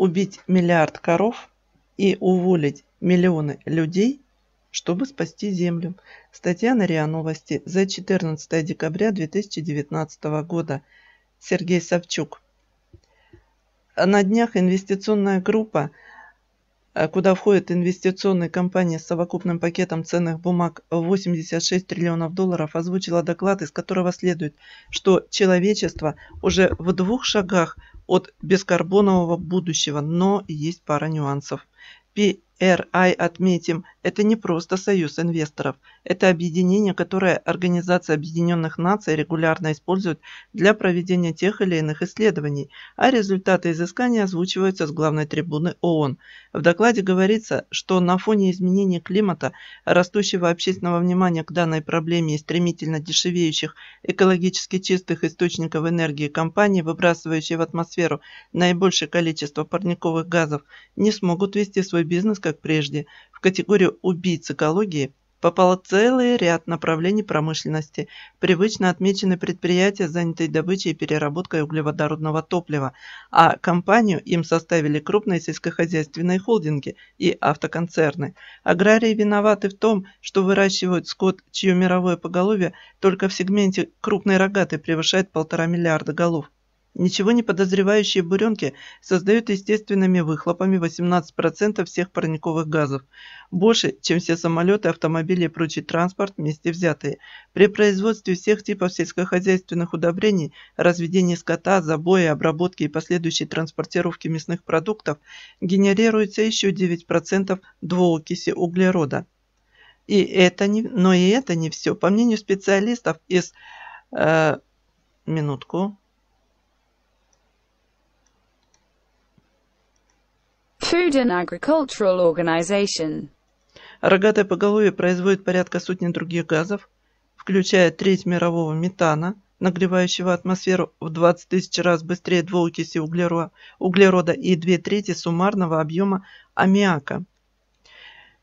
убить миллиард коров и уволить миллионы людей, чтобы спасти Землю. Статья на РИА Новости за 14 декабря 2019 года. Сергей Савчук. На днях инвестиционная группа, э, куда входят инвестиционные компании с совокупным пакетом ценных бумаг 86 триллионов долларов, озвучила доклад, из которого следует, что человечество уже в двух шагах – от бескарбонового будущего, но есть пара нюансов. PRI, а отметим, это не просто союз инвесторов, это объединение, которое Организация Объединенных Наций регулярно использует для проведения тех или иных исследований, а результаты изысканий озвучиваются с главной трибуны ООН. В докладе говорится, что на фоне изменения климата, растущего общественного внимания к данной проблеме и стремительно дешевеющих экологически чистых источников энергии компании, выбрасывающие в атмосферу наибольшее количество парниковых газов, не смогут вести свой бизнес как прежде. В категорию «убийц экологии» попал целый ряд направлений промышленности, привычно отмечены предприятия, занятые добычей и переработкой углеводородного топлива, а компанию им составили крупные сельскохозяйственные холдинги и автоконцерны. Аграрии виноваты в том, что выращивают скот, чье мировое поголовье только в сегменте крупной рогатой превышает полтора миллиарда голов. Ничего не подозревающие буренки создают естественными выхлопами 18% всех парниковых газов, больше, чем все самолеты, автомобили и прочий транспорт вместе взятые. При производстве всех типов сельскохозяйственных удобрений, разведении скота, забоя, обработке и последующей транспортировке мясных продуктов генерируется еще 9% двуокиси углерода. И это не, но и это не все. По мнению специалистов из... Э, минутку Food and Agricultural Organization. Рогатое поголовье производит порядка сотни других газов, включая треть мирового метана, нагревающего атмосферу в 20 тысяч раз быстрее двуокиси углерода, углерода и две трети суммарного объема аммиака.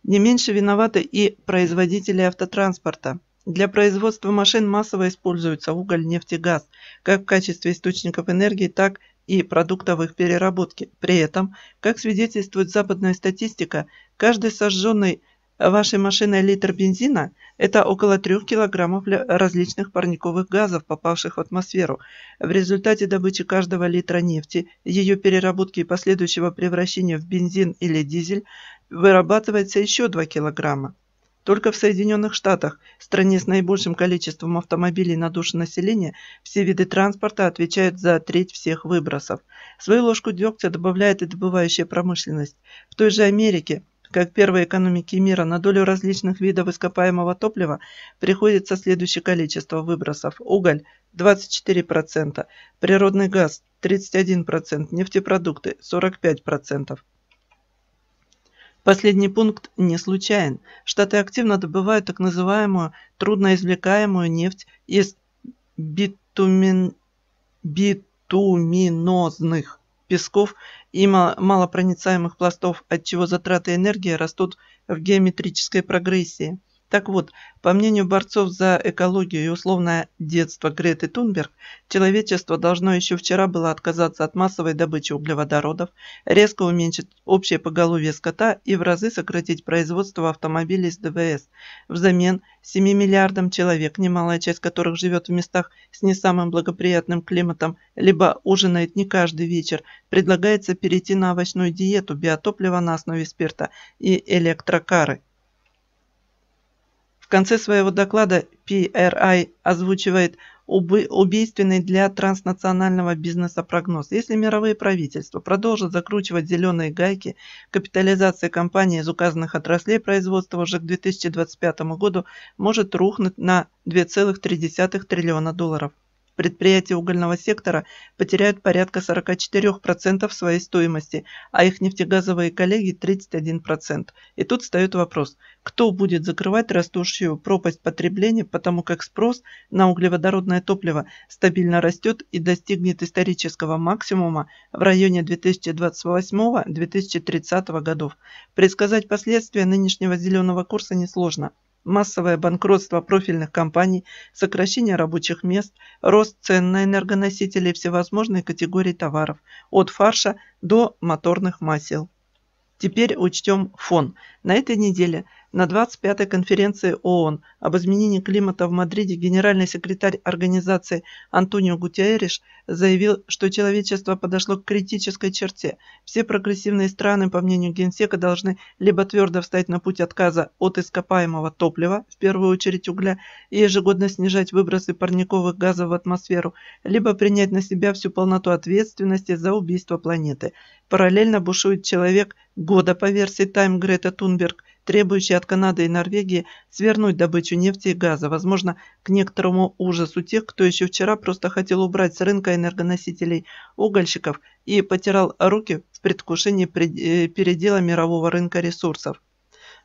Не меньше виноваты и производители автотранспорта. Для производства машин массово используются уголь, нефть и газ, как в качестве источников энергии, так и продуктов их переработки. При этом, как свидетельствует западная статистика, каждый сожженный вашей машиной литр бензина – это около 3 килограммов различных парниковых газов, попавших в атмосферу. В результате добычи каждого литра нефти, ее переработки и последующего превращения в бензин или дизель вырабатывается еще 2 килограмма. Только в Соединенных Штатах, стране с наибольшим количеством автомобилей на душу населения, все виды транспорта отвечают за треть всех выбросов. Свою ложку дегтя добавляет и добывающая промышленность. В той же Америке как первой экономике мира на долю различных видов ископаемого топлива приходится следующее количество выбросов. Уголь – 24%, природный газ – 31%, нефтепродукты – 45%. Последний пункт не случайен. Штаты активно добывают так называемую трудноизвлекаемую нефть из битумен... битуминозных песков и малопроницаемых пластов, отчего затраты энергии растут в геометрической прогрессии. Так вот, по мнению борцов за экологию и условное детство Греты Тунберг, человечество должно еще вчера было отказаться от массовой добычи углеводородов, резко уменьшить общее поголовье скота и в разы сократить производство автомобилей с ДВС. Взамен 7 миллиардам человек, немалая часть которых живет в местах с не самым благоприятным климатом, либо ужинает не каждый вечер, предлагается перейти на овощную диету, биотопливо на основе спирта и электрокары – в конце своего доклада PRI а озвучивает убийственный для транснационального бизнеса прогноз. Если мировые правительства продолжат закручивать зеленые гайки, капитализация компаний из указанных отраслей производства уже к 2025 году может рухнуть на 2,3 триллиона долларов предприятия угольного сектора потеряют порядка 44% своей стоимости, а их нефтегазовые коллеги 31%. И тут встает вопрос, кто будет закрывать растущую пропасть потребления, потому как спрос на углеводородное топливо стабильно растет и достигнет исторического максимума в районе 2028-2030 годов. Предсказать последствия нынешнего зеленого курса несложно – массовое банкротство профильных компаний, сокращение рабочих мест, рост цен на энергоносители и всевозможные категории товаров, от фарша до моторных масел. Теперь учтем фон. На этой неделе на 25-й конференции ООН об изменении климата в Мадриде генеральный секретарь организации Антонио Гутиэриш заявил, что человечество подошло к критической черте. Все прогрессивные страны, по мнению Генсека, должны либо твердо встать на путь отказа от ископаемого топлива, в первую очередь угля, и ежегодно снижать выбросы парниковых газов в атмосферу, либо принять на себя всю полноту ответственности за убийство планеты. Параллельно бушует человек года по версии Time Грета Тунберг – Требующие от Канады и Норвегии свернуть добычу нефти и газа, возможно, к некоторому ужасу тех, кто еще вчера просто хотел убрать с рынка энергоносителей угольщиков и потирал руки в предвкушении э, передела мирового рынка ресурсов.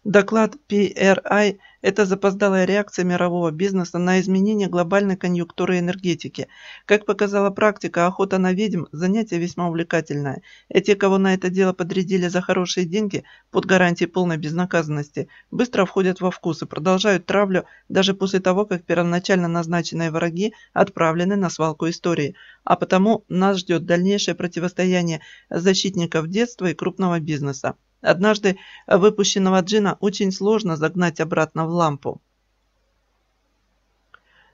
Доклад PRI а – это запоздалая реакция мирового бизнеса на изменение глобальной конъюнктуры энергетики. Как показала практика, охота на ведьм – занятие весьма увлекательное. И те, кого на это дело подрядили за хорошие деньги, под гарантией полной безнаказанности, быстро входят во вкус и продолжают травлю даже после того, как первоначально назначенные враги отправлены на свалку истории. А потому нас ждет дальнейшее противостояние защитников детства и крупного бизнеса. Однажды выпущенного джина очень сложно загнать обратно в лампу.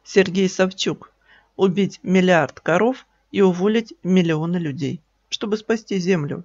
Сергей Савчук. Убить миллиард коров и уволить миллионы людей, чтобы спасти землю.